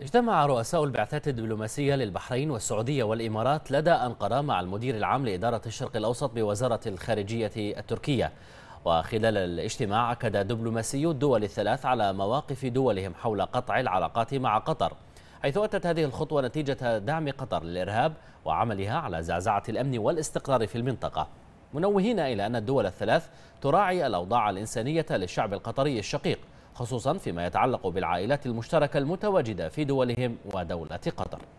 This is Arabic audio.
اجتمع رؤساء البعثات الدبلوماسية للبحرين والسعودية والإمارات لدى أنقرة مع المدير العام لإدارة الشرق الأوسط بوزارة الخارجية التركية وخلال الاجتماع أكد دبلوماسيو الدول الثلاث على مواقف دولهم حول قطع العلاقات مع قطر حيث أتت هذه الخطوة نتيجة دعم قطر للإرهاب وعملها على زعزعة الأمن والاستقرار في المنطقة منوهين إلى أن الدول الثلاث تراعي الأوضاع الإنسانية للشعب القطري الشقيق خصوصا فيما يتعلق بالعائلات المشتركة المتواجدة في دولهم ودولة قطر